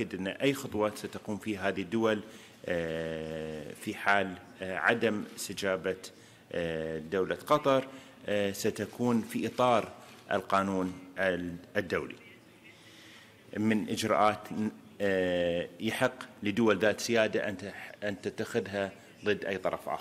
متأكد أن أي خطوات ستقوم فيها هذه الدول آه، في حال آه، عدم استجابة آه، دولة قطر ستكون في إطار القانون الدولي من إجراءات يحق لدول ذات سيادة أن تتخذها ضد أي طرف آخر